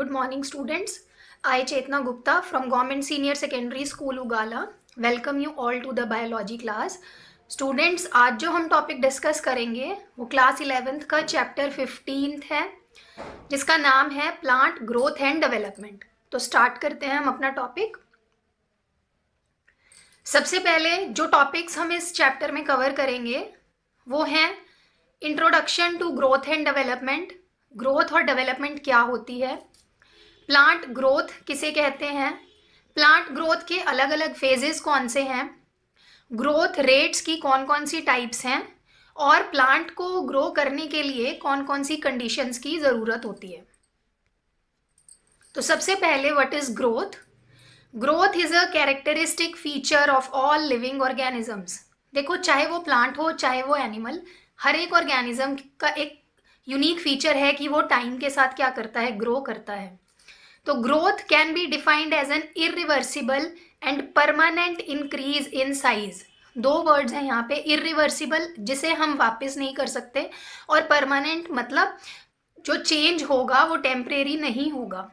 Good morning students I Chetna Gupta from government senior secondary school Ugala welcome you all to the biology class students आज जो हम topic discuss करेंगे वो class eleventh का chapter fifteenth है जिसका नाम है प्लांट ग्रोथ एंड डेवलपमेंट तो स्टार्ट करते हैं हम अपना टॉपिक सबसे पहले जो टॉपिक्स हम इस चैप्टर में कवर करेंगे वो हैं introduction to growth and development growth और डेवलपमेंट क्या होती है प्लांट ग्रोथ किसे कहते हैं प्लांट ग्रोथ के अलग अलग फेजेस कौन से हैं ग्रोथ रेट्स की कौन कौन सी टाइप्स हैं और प्लांट को ग्रो करने के लिए कौन कौन सी कंडीशंस की ज़रूरत होती है तो सबसे पहले what is growth growth is a characteristic feature of all living organisms देखो चाहे वो प्लांट हो चाहे वो एनिमल हर एक ऑर्गेनिज्म का एक यूनिक फीचर है कि वो टाइम के साथ क्या करता है ग्रो करता है तो growth can be defined as an irreversible and permanent increase in size दो वर्ड्स हैं यहाँ पे इरिवर्सिबल जिसे हम वापस नहीं कर सकते और परमानेंट मतलब जो चेंज होगा वो टेम्परेरी नहीं होगा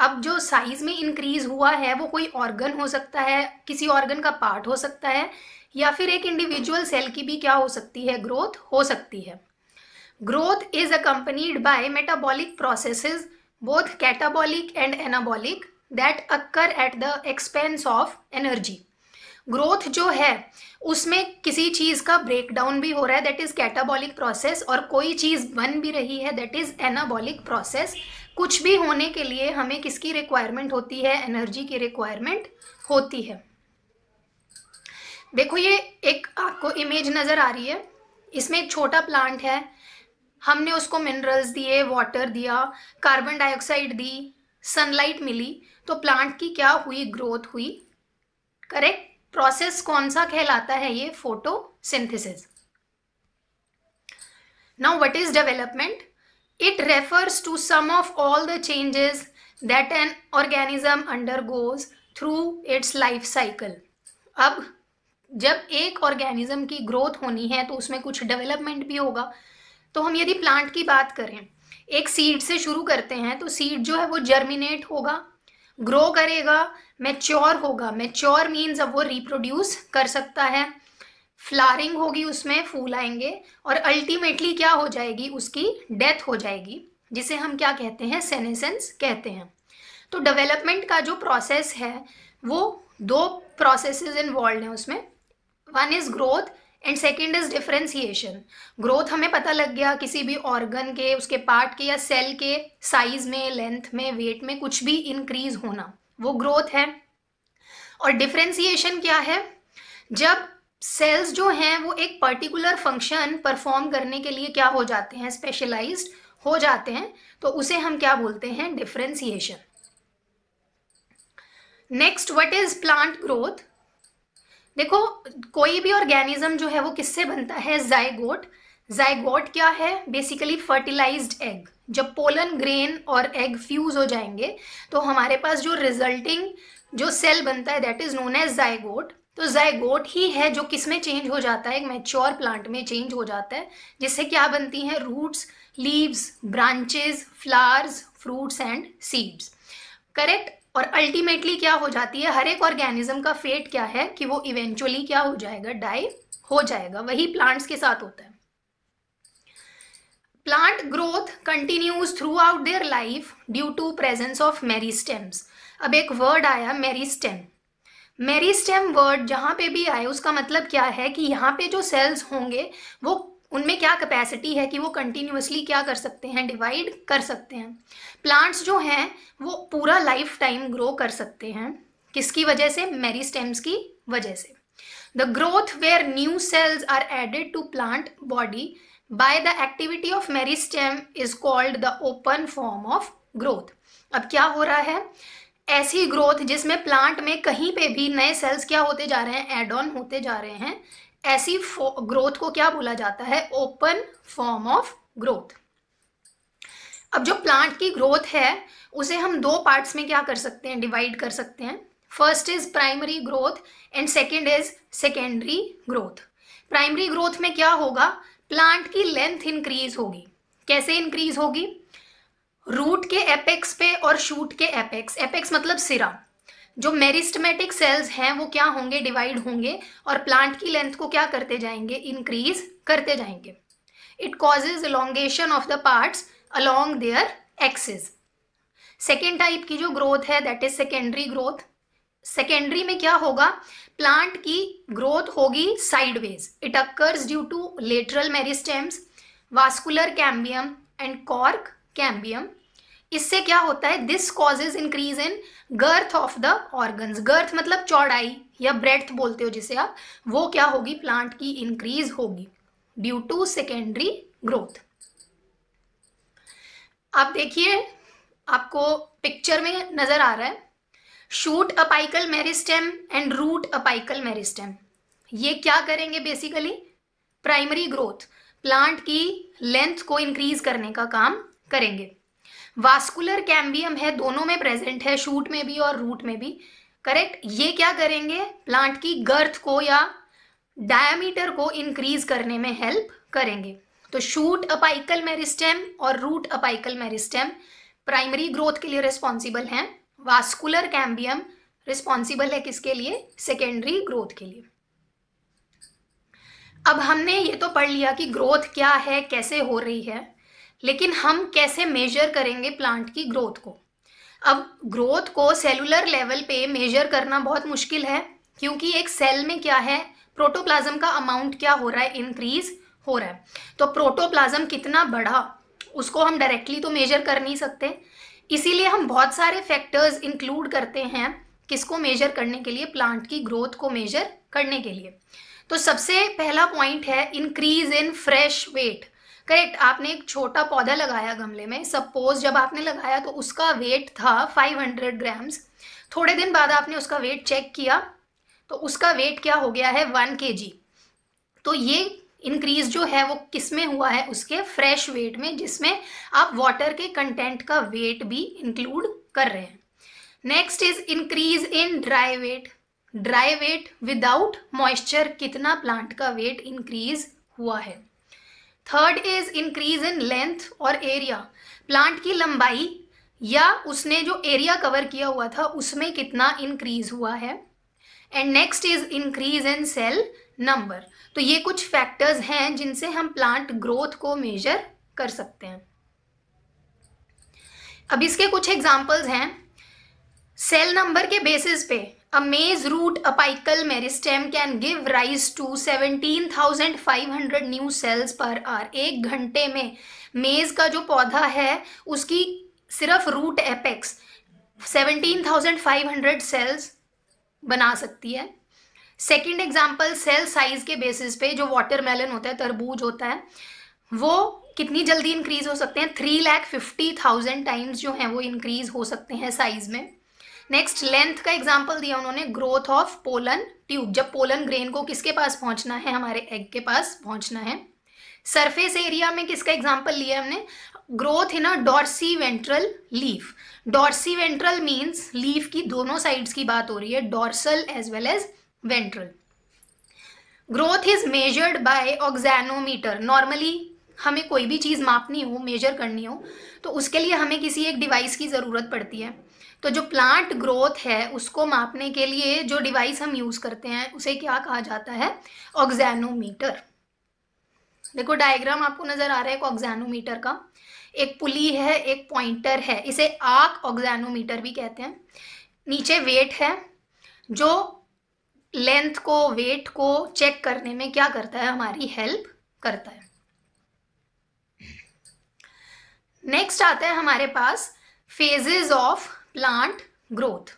अब जो साइज में इंक्रीज हुआ है वो कोई ऑर्गन हो सकता है किसी ऑर्गन का पार्ट हो सकता है या फिर एक इंडिविजुअल सेल की भी क्या हो सकती है ग्रोथ हो सकती है growth is a accompanied by metabolic processes both catabolic and anabolic that occur at the expense of energy growth जो है उसमें किसी चीज़ का ब्रेकडाउन भी हो रहा है दैट इज़ कैटाबॉलिक प्रोसेस और कोई चीज़ बन भी रही है दैट इज़ एनाबॉलिक प्रोसेस कुछ भी होने के लिए हमें किसकी रिक्वायरमेंट होती है एनर्जी की रिक्वायरमेंट होती है देखो ये एक आपको इमेज नज़र आ रही है इसमें एक छोटा प्लांट है हमने उसको मिनरल्स दिए वाटर दिया कार्बन डाइऑक्साइड दी सनलाइट मिली तो प्लांट की क्या हुई ग्रोथ हुई करेक्ट प्रोसेस कौन सा कहलाता है ये photo photosynthesis now what is development it refers to sum of all the changes that an organism undergoes through its life cycle अब जब एक ऑर्गेनिज्म की ग्रोथ होनी है तो उसमें कुछ डेवलपमेंट भी होगा तो हम यदि प्लांट की बात करें एक सीड से शुरू करते हैं तो सीड जो है वो जर्मिनेट होगा ग्रो करेगा मैच्योर होगा मैच्योर मीन्स अब वो रिप्रोड्यूस कर सकता है फ्लारिंग होगी उसमें फूल आएंगे और अल्टीमेटली क्या हो जाएगी उसकी डेथ हो जाएगी जिसे हम क्या कहते हैं सेनेसेंस कहते हैं तो डेवलपमेंट का जो प्रोसेस है वो दो प्रोसेसेस इन्वॉल्व हैं उसमें one is growth and second is differentiation growth हमें पता लग गया किसी भी ऑर्गन के उसके पार्ट के या सेल के साइज में लेंथ में वेट में कुछ भी इंक्रीज होना वो ग्रोथ है और डिफ्रेंसिएशन क्या है जब सेल्स जो हैं वो एक पर्टिकुलर फंक्शन परफॉर्म करने के लिए क्या हो जाते हैं स्पेशलाइज हो जाते हैं तो उसे हम क्या बोलते हैं differentiation next what is plant growth देखो कोई भी ऑर्गेनिज्म जो है वो किससे बनता है जायगोट जायगोट क्या है बेसिकली फर्टिलाइज्ड एग जब पोलन ग्रेन और एग फ्यूज हो जाएंगे तो हमारे पास जो रिजल्टिंग जो सेल बनता है that is known as zygote तो जायगोट ही है जो किस में चेंज हो जाता है एक मैच्योर प्लांट में चेंज हो जाता है जिससे क्या बनती हैं roots leaves branches flowers fruits and seeds correct और अल्टीमेटली क्या हो जाती है हर एक ऑर्गेनिज्म का फेट क्या है कि वो इवेंचुअली क्या हो जाएगा डाई हो जाएगा वही प्लांट्स के साथ होता है plant growth continues throughout their life due to presence of meristems अब एक वर्ड आया मेरी मेरी स्टेम वर्ड जहां पे भी आए उसका मतलब क्या है कि यहाँ पे जो सेल्स होंगे वो उनमें क्या कैपेसिटी है कि वो कंटिन्यूसली क्या कर सकते हैं डिवाइड कर सकते हैं प्लांट्स जो हैं वो पूरा लाइफ टाइम ग्रो कर सकते हैं किसकी वजह से मेरी स्टेम्स की वजह से the growth where new cells are added to plant body by the activity of meristem is called the open form of growth अब क्या हो रहा है ऐसी ग्रोथ जिसमें प्लांट में कहीं पे भी नए सेल्स क्या होते जा रहे हैं एड ऑन होते जा रहे हैं ऐसी ग्रोथ को क्या बोला जाता है ओपन फॉर्म ऑफ ग्रोथ अब जो प्लांट की ग्रोथ है उसे हम दो पार्ट्स में क्या कर सकते हैं डिवाइड कर सकते हैं first is primary growth and second is secondary growth primary growth में क्या होगा प्लांट की लेंथ इंक्रीज होगी कैसे इंक्रीज होगी रूट के एपेक्स पे और शूट के एपेक्स एपेक्स मतलब सिरा जो मेरिस्टमेटिक सेल्स हैं वो क्या होंगे डिवाइड होंगे और प्लांट की लेंथ को क्या करते जाएंगे इंक्रीज करते जाएंगे it causes elongation of the parts along their axis second type की जो ग्रोथ है that is secondary growth secondary में क्या होगा प्लांट की ग्रोथ होगी sideways it occurs due to lateral meristems vascular cambium and cork cambium इससे क्या होता है this causes increase in girth of the organs girth मतलब चौड़ाई या ब्रेथ बोलते हो जिसे आप वो क्या होगी प्लांट की इंक्रीज होगी ड्यू टू सेकेंडरी ग्रोथ आप देखिए आपको पिक्चर में नजर आ रहा है shoot apical meristem and root apical meristem ये क्या करेंगे बेसिकली प्राइमरी ग्रोथ प्लांट की लेंथ को इंक्रीज करने का काम करेंगे वास्कुलर कैम्बियम है दोनों में प्रेजेंट है शूट में भी और रूट में भी करेक्ट ये क्या करेंगे प्लांट की गर्थ को या डायमीटर को इंक्रीज करने में हेल्प करेंगे तो शूट अपाइकल मेरिस्टेम और root apical meristem primary growth के लिए रिस्पॉन्सिबल हैं वास्कुलर कैम्बियम रिस्पॉन्सिबल है किसके लिए सेकेंडरी ग्रोथ के लिए अब हमने ये तो पढ़ लिया कि ग्रोथ क्या है कैसे हो रही है लेकिन हम कैसे मेजर करेंगे प्लांट की ग्रोथ को अब ग्रोथ को सेलुलर लेवल पे मेजर करना बहुत मुश्किल है क्योंकि एक सेल में क्या है प्रोटोप्लाज्म का अमाउंट क्या हो रहा है इंक्रीज हो रहा है तो प्रोटोप्लाज्म कितना बढ़ा उसको हम डायरेक्टली तो मेजर कर नहीं सकते इसीलिए हम बहुत सारे फैक्टर्स इंक्लूड करते हैं किसको मेजर करने के लिए प्लांट की ग्रोथ को मेजर करने के लिए तो सबसे पहला पॉइंट है increase in fresh weight correct आपने एक छोटा पौधा लगाया गमले में सपोज जब आपने लगाया तो उसका वेट था 500 ग्राम्स थोड़े दिन बाद आपने उसका वेट चेक किया तो उसका वेट क्या हो गया है वन के तो ये इंक्रीज जो है वो किस में हुआ है उसके फ्रेश वेट में जिसमें आप वाटर के कंटेंट का वेट भी इंक्लूड कर रहे हैं next is increase in dry weight dry weight without moisture कितना प्लांट का वेट इंक्रीज हुआ है third is increase in length और एरिया प्लांट की लंबाई या उसने जो एरिया कवर किया हुआ था उसमें कितना इंक्रीज हुआ है and next is increase in cell number तो ये कुछ फैक्टर्स हैं जिनसे हम प्लांट ग्रोथ को मेजर कर सकते हैं अब इसके कुछ एग्जाम्पल्स हैं सेल नंबर के बेसिस पे A maize root apical meristem can give rise to 17,500 new cells per hour. एक घंटे में मेज का जो पौधा है उसकी सिर्फ रूट एपेक्स 17,500 सेल्स बना सकती है सेकेंड एग्जाम्पल सेल साइज के बेसिस पे जो वाटरमेलन होता है तरबूज होता है वो कितनी जल्दी इंक्रीज हो सकते हैं three lakh fifty thousand times जो हैं वो इंक्रीज हो सकते हैं साइज में नेक्स्ट लेंथ का एग्जाम्पल दिया उन्होंने ग्रोथ ऑफ पोलन ट्यूब जब पोलन ग्रेन को किसके पास पहुंचना है हमारे एग के पास पहुंचना है सरफेस एरिया में किसका एग्जाम्पल लिया हमने growth in a dorsiventral leaf dorsiventral means leaf की दोनों साइड्स की बात हो रही है dorsal as well as ventral growth is measured by auxanometer normally हमें कोई भी चीज़ मापनी हो मेजर करनी हो तो उसके लिए हमें किसी एक डिवाइस की ज़रूरत पड़ती है तो जो प्लांट ग्रोथ है उसको मापने के लिए जो डिवाइस हम यूज़ करते हैं उसे क्या कहा जाता है ऑक्जैनोमीटर देखो डायग्राम आपको नज़र आ रहा है एक ऑक्जैनोमीटर का एक पुली है एक पॉइंटर है इसे आक ऑक्जैनोमीटर भी कहते हैं नीचे वेट है जो लेंथ को वेट को चेक करने में क्या करता है हमारी हेल्प करता है नेक्स्ट आता है हमारे पास phases of plant growth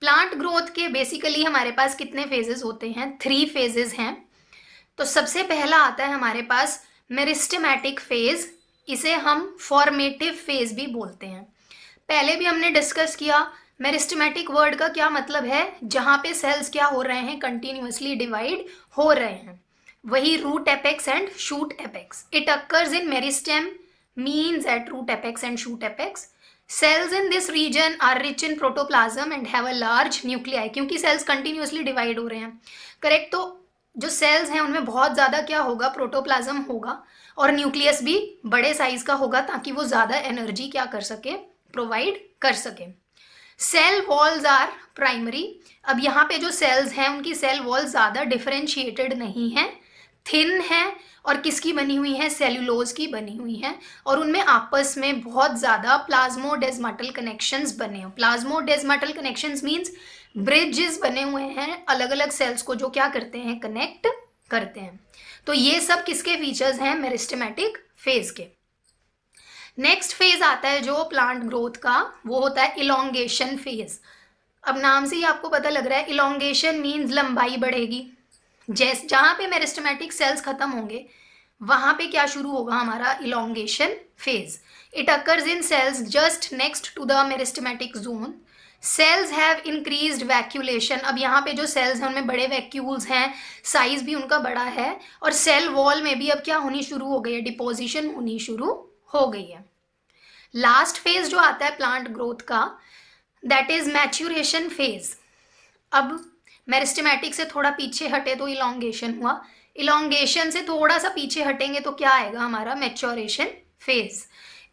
plant growth के बेसिकली हमारे पास कितने फेजेस होते हैं थ्री फेजेस हैं तो सबसे पहला आता है हमारे पास मेरिस्टमैटिक फेज इसे हम फॉर्मेटिव फेज भी बोलते हैं पहले भी हमने डिस्कस किया मेरिस्टमैटिक वर्ड का क्या मतलब है जहाँ पे सेल्स क्या हो रहे हैं कंटिन्यूसली डिवाइड हो रहे हैं वही root apex and shoot apex it occurs in meristem means at root apex and shoot apex. Cells in this region are rich in protoplasm and have a large nuclei kyunki cells continuously divide ho rahe hain correct to जो cells हैं उनमें बहुत ज़्यादा क्या होगा protoplasm होगा और nucleus भी बड़े size का होगा ताकि वो ज़्यादा energy क्या कर सके provide कर सके सेल वॉल्स आर प्राइमरी अब यहाँ पे जो सेल्स हैं उनकी सेल वॉल ज़्यादा डिफ्रेंशिएटेड नहीं है थिन है और किसकी बनी हुई है सेल्यूलोज की बनी हुई है और उनमें आपस में बहुत ज़्यादा प्लाज्मो डेजमाटल कनेक्शन बने हुए डेजमाटल कनेक्शन मीन्स ब्रिजेस बने हुए हैं अलग अलग सेल्स को जो क्या करते हैं कनेक्ट करते हैं तो ये सब किसके फीचर्स हैं मेरिस्टमेटिक फेज के नेक्स्ट फेज आता है जो प्लांट ग्रोथ का वो होता है इलोंगेशन फेज अब नाम से ही आपको पता लग रहा है इलोंगेशन मीन्स लंबाई बढ़ेगी जैसे जहां पे मेरिस्टमेटिक सेल्स खत्म होंगे वहां पे क्या शुरू होगा हमारा elongation phase it occurs in cells just next to the meristematic zone cells have increase vacuolation अब यहाँ पे जो सेल्स हैं उनमें बड़े वैक्यूल्स हैं साइज भी उनका बड़ा है और सेल वॉल में भी अब क्या होनी शुरू हो गई है डिपोजिशन होनी शुरू हो गई है लास्ट फेज जो आता है प्लांट ग्रोथ का दैट इज मैच्यूरेशन फेज अब मेरिस्टेमेटिक से थोड़ा पीछे हटे तो इलोंगेशन हुआ इलोंगेशन से थोड़ा सा पीछे हटेंगे तो क्या आएगा हमारा maturation phase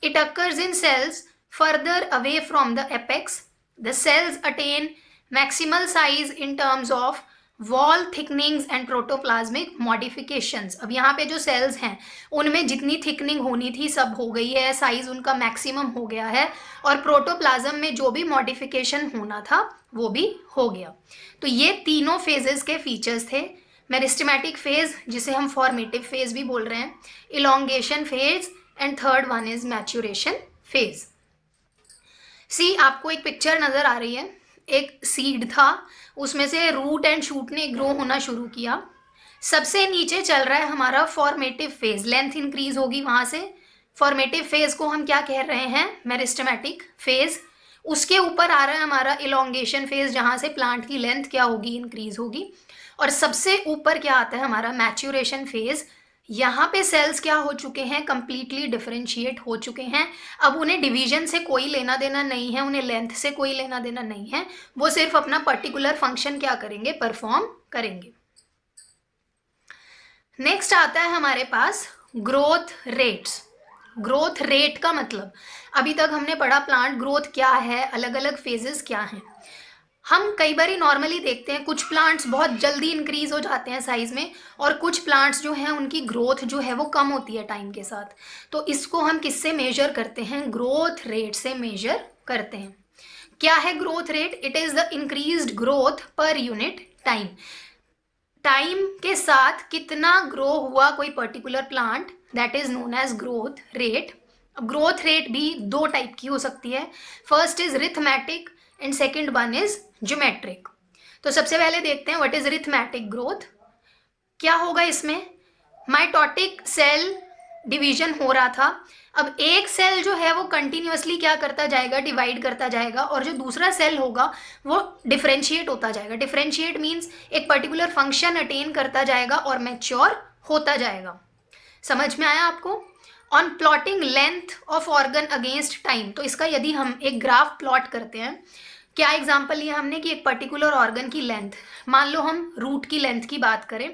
it occurs in cells further away from the apex the cells attain maximal size in terms of wall thickenings and protoplasmic modifications अब यहाँ पे जो सेल्स हैं उनमें जितनी थिकनिंग होनी थी सब हो गई है साइज उनका मैक्सिमम हो गया है और प्रोटोप्लाज्म में जो भी मॉडिफिकेशन होना था वो भी हो गया तो ये तीनों फेजेस के फीचर्स थे मेरिस्टमैटिक फेज जिसे हम फॉर्मेटिव फेज भी बोल रहे हैं elongation phase and third one is maturation phase see आपको एक पिक्चर नज़र आ रही है एक सीड था उसमें से रूट एंड शूट ने ग्रो होना शुरू किया सबसे नीचे चल रहा है हमारा फॉर्मेटिव फेज लेंथ इंक्रीज होगी वहां से फॉर्मेटिव फेज को हम क्या कह रहे हैं मेरिस्टमेटिक फेज उसके ऊपर आ रहा है हमारा इलोंगेशन फेज जहाँ से प्लांट की लेंथ क्या होगी इंक्रीज होगी और सबसे ऊपर क्या आता है हमारा मैच्योरेशन फेज यहाँ पे सेल्स क्या हो चुके हैं कंप्लीटली डिफ्रेंशिएट हो चुके हैं अब उन्हें डिवीजन से कोई लेना देना नहीं है उन्हें लेंथ से कोई लेना देना नहीं है वो सिर्फ अपना पर्टिकुलर फंक्शन क्या करेंगे परफॉर्म करेंगे नेक्स्ट आता है हमारे पास ग्रोथ रेट्स ग्रोथ रेट का मतलब अभी तक हमने पढ़ा प्लांट ग्रोथ क्या है अलग अलग फेजेस क्या हैं हम कई बार नॉर्मली देखते हैं कुछ प्लांट्स बहुत जल्दी इंक्रीज हो जाते हैं साइज में और कुछ प्लांट्स जो हैं उनकी ग्रोथ जो है वो कम होती है टाइम के साथ तो इसको हम किससे मेजर करते हैं ग्रोथ रेट से मेजर करते हैं क्या है growth rate it is the increase growth per unit time time के साथ कितना ग्रो हुआ कोई particular plant that is known as growth rate growth rate भी दो टाइप की हो सकती है first is arithmetic and second one is geometric तो सबसे पहले देखते हैं वट इज रिथमेटिक ग्रोथ क्या होगा इसमें माइटोटिक सेल डिवीजन हो रहा था अब एक सेल जो है वो कंटिन्यूसली क्या करता जाएगा डिवाइड करता जाएगा और जो दूसरा सेल होगा वो डिफ्रेंशिएट होता जाएगा डिफ्रेंशिएट मीन्स एक पर्टिकुलर फंक्शन अटेन करता जाएगा और मैच्योर होता जाएगा समझ में आया आपको on plotting length of organ against time तो इसका यदि हम एक ग्राफ प्लॉट करते हैं क्या एग्जाम्पल लिया हमने कि एक पर्टिकुलर ऑर्गन की लेंथ मान लो हम रूट की लेंथ की बात करें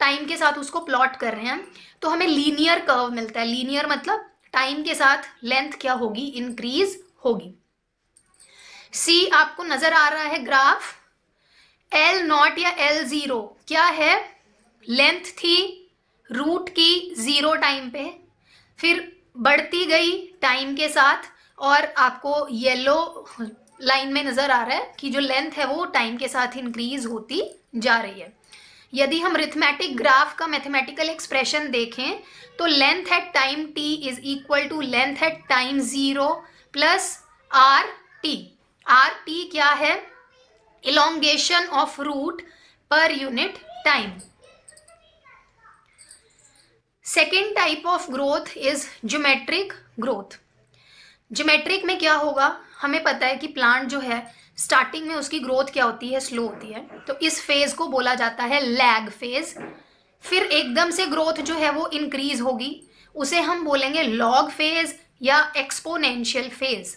टाइम के साथ उसको प्लॉट कर रहे हैं तो हमें लीनियर कर्व मिलता है लीनियर मतलब टाइम के साथ लेंथ क्या होगी इंक्रीज होगी सी आपको नजर आ रहा है ग्राफ एल नॉट या एल जीरो क्या है लेंथ थी रूट की जीरो टाइम पे फिर बढ़ती गई टाइम के साथ और आपको येलो लाइन में नज़र आ रहा है कि जो लेंथ है वो टाइम के साथ इंक्रीज होती जा रही है यदि हम रिथमेटिक ग्राफ का मैथमेटिकल एक्सप्रेशन देखें तो length at time t is equal to length at time zero plus r t r t क्या है elongation of root per unit time second type of growth is geometric growth geometric में क्या होगा हमें पता है कि प्लांट जो है स्टार्टिंग में उसकी ग्रोथ क्या होती है स्लो होती है तो इस फेज को बोला जाता है लैग फेज फिर एकदम से ग्रोथ जो है वो इंक्रीज होगी उसे हम बोलेंगे लॉग फेज या एक्सपोनेंशियल फेज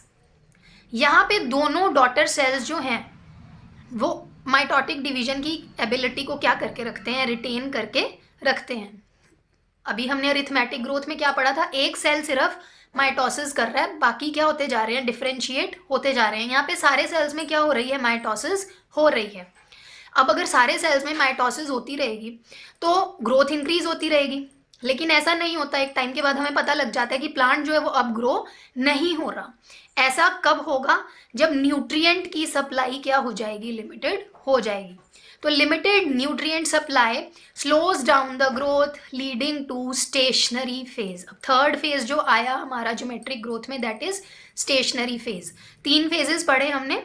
यहाँ पे दोनों डॉटर सेल्स जो हैं वो माइटोटिक डिवीजन की एबिलिटी को क्या करके रखते हैं रिटेन करके रखते हैं अभी हमने अरिथमेटिक ग्रोथ में क्या पढ़ा था एक सेल सिर्फ माइटोसिस कर रहा है बाकी क्या होते जा रहे हैं डिफ्रेंशिएट होते जा रहे हैं यहाँ पे सारे सेल्स में क्या हो रही है माइटोसिस हो रही है अब अगर सारे सेल्स में माइटोसिस होती रहेगी तो ग्रोथ इंक्रीज होती रहेगी लेकिन ऐसा नहीं होता एक टाइम के बाद हमें पता लग जाता है कि प्लांट जो है वो अब ग्रो नहीं हो रहा ऐसा कब होगा जब न्यूट्रिएंट की सप्लाई क्या हो जाएगी लिमिटेड हो जाएगी तो limited nutrient supply slows down the growth leading to stationary phase अब थर्ड फेज जो आया हमारा ज्योमेट्रिक ग्रोथ में दैट इज स्टेशनरी फेज तीन फेजेस पढ़े हमने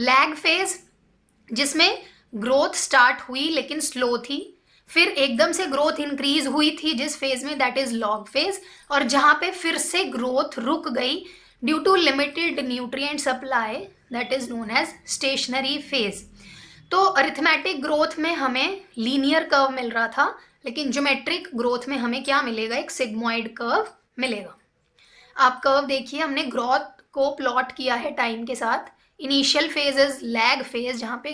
लैग फेज जिसमें ग्रोथ स्टार्ट हुई लेकिन स्लो थी फिर एकदम से ग्रोथ इंक्रीज हुई थी जिस फेज में दैट इज लॉग फेज और जहां पे फिर से ग्रोथ रुक गई due to limited nutrient supply that is known as stationary phase तो अरिथमेटिक ग्रोथ में हमें लीनियर कर्व मिल रहा था लेकिन ज्योमेट्रिक ग्रोथ में हमें क्या मिलेगा एक सिग्मोइड कर्व मिलेगा आप कर्व देखिए हमने ग्रोथ को प्लॉट किया है टाइम के साथ initial phase is lag phase जहाँ पे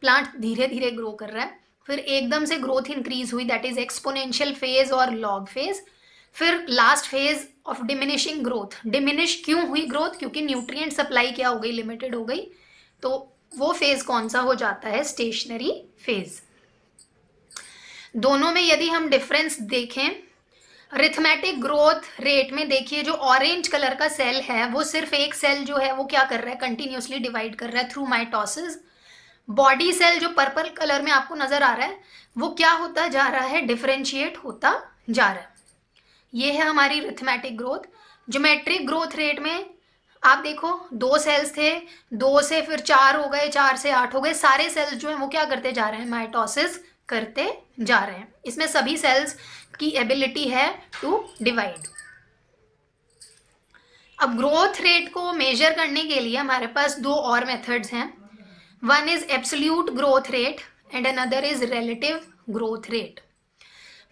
प्लांट धीरे धीरे ग्रो कर रहा है फिर एकदम से ग्रोथ इंक्रीज हुई दैट इज एक्सपोनेंशियल फेज और लॉग फेज फिर last phase of diminishing growth diminish क्यों हुई ग्रोथ क्योंकि न्यूट्रिएंट सप्लाई क्या हो गई लिमिटेड हो गई तो वो फेज कौन सा हो जाता है स्टेशनरी फेज दोनों में यदि हम डिफरेंस देखें रिथमेटिक ग्रोथ रेट में देखिए जो ऑरेंज कलर का सेल है वो सिर्फ एक सेल जो है वो क्या कर रहा है कंटिन्यूसली डिवाइड कर रहा है थ्रू माइटोसिस बॉडी सेल जो पर्पल कलर में आपको नजर आ रहा है वो क्या होता जा रहा है डिफ्रेंशिएट होता जा रहा है ये है हमारी arithmetic growth geometric growth rate में आप देखो दो सेल्स थे दो से फिर चार हो गए चार से आठ हो गए सारे सेल्स जो हैं वो क्या करते जा रहे हैं माइटोसिस करते जा रहे हैं इसमें सभी सेल्स की एबिलिटी है टू डिवाइड अब ग्रोथ रेट को मेजर करने के लिए हमारे पास दो और मेथड्स हैं one is absolute growth rate and another is relative growth rate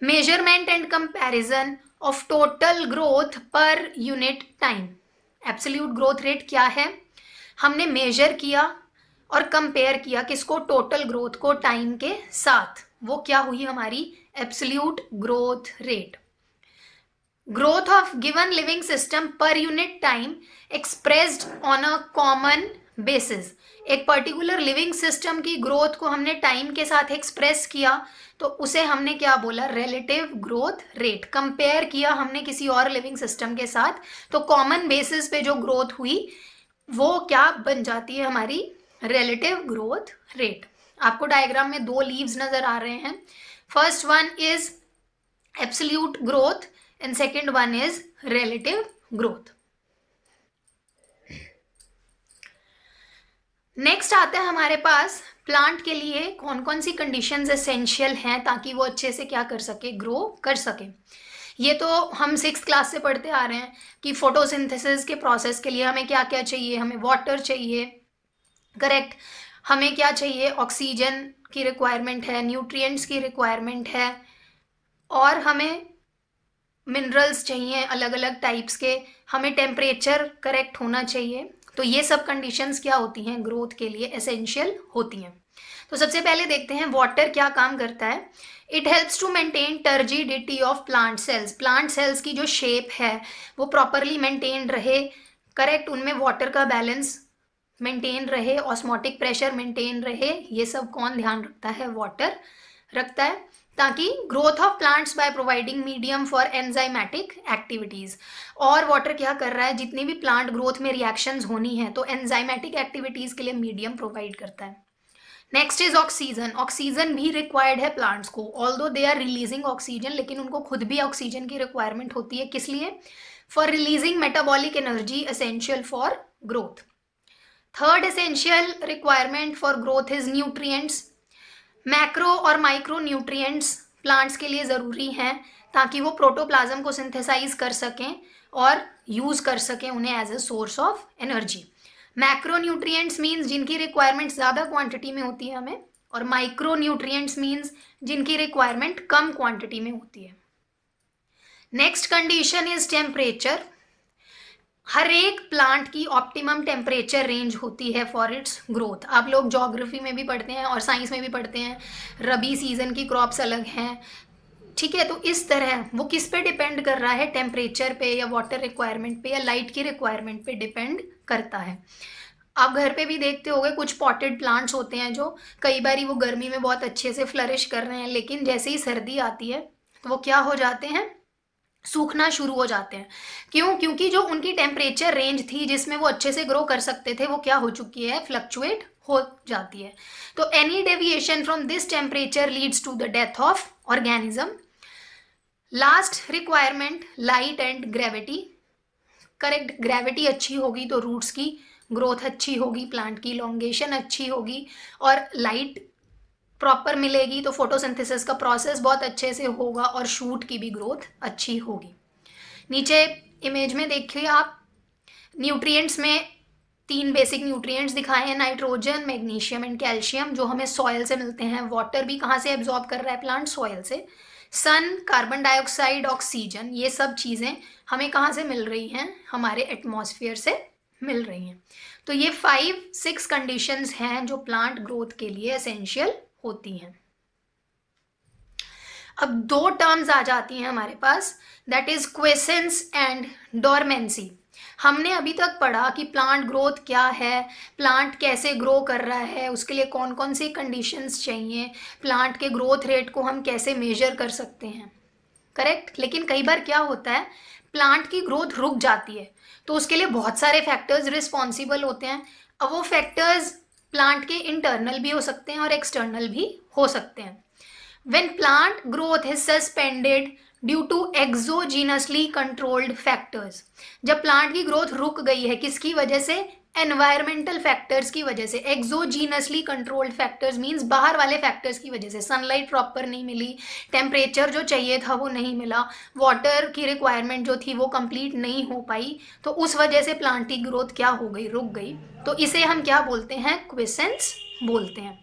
measurement and comparison of total growth per unit time absolute growth rate क्या है हमने मेजर किया और कंपेयर किया किसको टोटल ग्रोथ को टाइम के साथ वो क्या हुई हमारी absolute growth rate growth of given living system per unit time expressed on a common basis एक पर्टिकुलर लिविंग सिस्टम की ग्रोथ को हमने टाइम के साथ एक्सप्रेस किया तो उसे हमने क्या बोला रिलेटिव ग्रोथ रेट कंपेयर किया हमने किसी और लिविंग सिस्टम के साथ तो कॉमन बेसिस पे जो ग्रोथ हुई वो क्या बन जाती है हमारी रिलेटिव ग्रोथ रेट आपको डायग्राम में दो लीव्स नज़र आ रहे हैं first one is absolute growth and second one is relative growth next आता है हमारे पास प्लांट के लिए कौन कौन सी कंडीशंस एसेंशियल हैं ताकि वो अच्छे से क्या कर सके ग्रो कर सके ये तो हम सिक्स क्लास से पढ़ते आ रहे हैं कि फोटोसिंथेसिस के प्रोसेस के लिए हमें क्या क्या चाहिए हमें वाटर चाहिए करेक्ट हमें क्या चाहिए ऑक्सीजन की रिक्वायरमेंट है न्यूट्रिएंट्स की रिक्वायरमेंट है और हमें मिनरल्स चाहिए अलग अलग टाइप्स के हमें टेम्परेचर करेक्ट होना चाहिए तो ये सब कंडीशंस क्या होती हैं ग्रोथ के लिए एसेंशियल होती हैं तो सबसे पहले देखते हैं वाटर क्या काम करता है it helps to maintain turgidity of plant cells plant cells की जो शेप है वो प्रॉपरली मेंटेन रहे करेक्ट उनमें वाटर का बैलेंस मेंटेन रहे ऑस्मोटिक प्रेशर मेंटेन रहे ये सब कौन ध्यान रखता है वाटर रखता है ताकि growth of plants by providing medium for enzymatic activities और वाटर क्या कर रहा है जितनी भी प्लांट ग्रोथ में रिएक्शंस होनी है तो एंजाइमेटिक एक्टिविटीज के लिए मीडियम प्रोवाइड करता है नेक्स्ट इज ऑक्सीजन ऑक्सीजन भी रिक्वायर्ड है प्लांट्स को although they are releasing oxygen लेकिन उनको खुद भी ऑक्सीजन की रिक्वायरमेंट होती है किस लिए for releasing metabolic energy essential for growth third essential requirement for growth is nutrients macro और माइक्रो न्यूट्रिएंट्स प्लांट्स के लिए ज़रूरी हैं ताकि वो प्रोटोप्लाज्म को सिंथेसाइज कर सकें और यूज़ कर सकें उन्हें as a source of energy macro nutrients means जिनकी रिक्वायरमेंट ज़्यादा क्वांटिटी में होती है हमें और माइक्रो न्यूट्रियट्स मीन्स जिनकी रिक्वायरमेंट कम क्वांटिटी में होती है नेक्स्ट कंडीशन इज टेम्परेचर हर एक प्लांट की ऑप्टिमम टेम्परेचर रेंज होती है फॉर इट्स ग्रोथ आप लोग जोग्राफी में भी पढ़ते हैं और साइंस में भी पढ़ते हैं रबी सीजन की क्रॉप्स अलग हैं ठीक है तो इस तरह वो किस पे डिपेंड कर रहा है टेम्परेचर पे या वाटर रिक्वायरमेंट पे या लाइट की रिक्वायरमेंट पे डिपेंड करता है आप घर पे भी देखते होंगे कुछ पॉटेड प्लांट्स होते हैं जो कई बार वो गर्मी में बहुत अच्छे से फ्लरिश कर रहे हैं लेकिन जैसे ही सर्दी आती है तो वो क्या हो जाते हैं सूखना शुरू हो जाते हैं क्यों क्योंकि जो उनकी टेम्परेचर रेंज थी जिसमें वो अच्छे से ग्रो कर सकते थे वो क्या हो चुकी है फ्लक्चुएट हो जाती है तो any deviation from this temperature leads to the death of organism last requirement light and gravity correct gravity अच्छी होगी तो रूट्स की ग्रोथ अच्छी होगी प्लांट की लॉन्गेशन अच्छी होगी और लाइट प्रॉपर मिलेगी तो फोटोसिंथेसिस का प्रोसेस बहुत अच्छे से होगा और शूट की भी ग्रोथ अच्छी होगी नीचे इमेज में देखिए आप न्यूट्रिएंट्स में तीन बेसिक न्यूट्रिएंट्स दिखाए हैं नाइट्रोजन मैग्नीशियम एंड कैल्शियम जो हमें सॉयल से मिलते हैं वाटर भी कहाँ से एब्जॉर्ब कर रहा है प्लांट सॉयल से सन कार्बन डाइऑक्साइड ऑक्सीजन ये सब चीज़ें हमें कहाँ से मिल रही हैं हमारे एटमोसफियर से मिल रही हैं तो ये फाइव सिक्स कंडीशंस हैं जो प्लांट ग्रोथ के लिए एसेंशियल होती हैं अब दो टर्म्स आ जाती हैं हमारे पास that is quiescence and dormancy हमने अभी तक पढ़ा कि प्लांट ग्रोथ क्या है प्लांट कैसे ग्रो कर रहा है उसके लिए कौन कौन सी कंडीशंस चाहिए प्लांट के ग्रोथ रेट को हम कैसे मेजर कर सकते हैं करेक्ट लेकिन कई बार क्या होता है प्लांट की ग्रोथ रुक जाती है तो उसके लिए बहुत सारे फैक्टर्स रिस्पॉन्सिबल होते हैं अब वो फैक्टर्स प्लांट के इंटरनल भी हो सकते हैं और एक्सटर्नल भी हो सकते हैं when plant growth is suspended due to exogenously controlled factors जब प्लांट की ग्रोथ रुक गई है किसकी वजह से एनवायरमेंटल फैक्टर्स की वजह से एक्जोजीनसली कंट्रोल्ड फैक्टर्स मीन्स बाहर वाले फैक्टर्स की वजह से सनलाइट प्रॉपर नहीं मिली टेम्परेचर जो चाहिए था वो नहीं मिला वाटर की रिक्वायरमेंट जो थी वो कंप्लीट नहीं हो पाई तो उस वजह से प्लांट की ग्रोथ क्या हो गई रुक गई तो इसे हम क्या बोलते हैं क्वेश्चंस बोलते हैं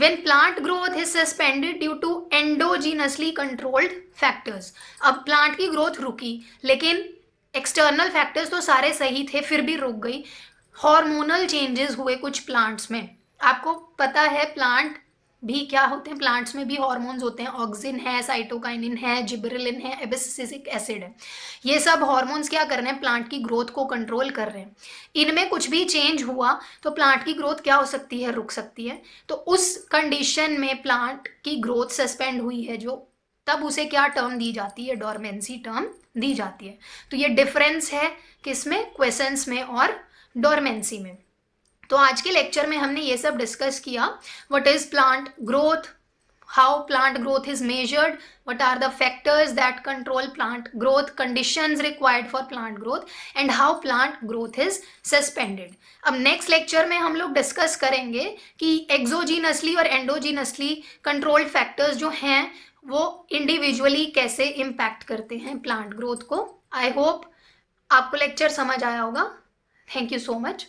when plant growth is suspended due to endogenously controlled factors अब प्लांट की ग्रोथ रुकी लेकिन एक्सटर्नल फैक्टर्स तो सारे सही थे फिर भी रुक गई हार्मोनल चेंजेस हुए कुछ प्लांट्स में आपको पता है प्लांट भी क्या होते हैं प्लांट्स में भी हॉर्मोन्स होते हैं ऑक्सिन है साइटोकाइनिन है जिब्रिलिन है एबिसिसिक एसिड है ये सब हॉर्मोन्स क्या कर रहे हैं प्लांट की ग्रोथ को कंट्रोल कर रहे हैं इनमें कुछ भी चेंज हुआ तो प्लांट की ग्रोथ क्या हो सकती है रुक सकती है तो उस कंडीशन में प्लांट की ग्रोथ सस्पेंड हुई है जो तब उसे क्या टर्म दी जाती है डोरमेंसी टर्म दी जाती है तो ये डिफरेंस है किसमें क्वेसेंस में और डोरमेंसी में तो आज के लेक्चर में हमने ये सब डिस्कस किया what is plant growth how plant growth is measured what are the factors that control plant growth condition required for plant growth and how plant growth is suspended अब नेक्स्ट लेक्चर में हम लोग discuss करेंगे कि एक्जोजीनसली और endogenously controlled factors जो हैं वो इंडिविजुअली कैसे इम्पैक्ट करते हैं प्लांट ग्रोथ को आई होप आपको लेक्चर समझ आया होगा थैंक यू सो मच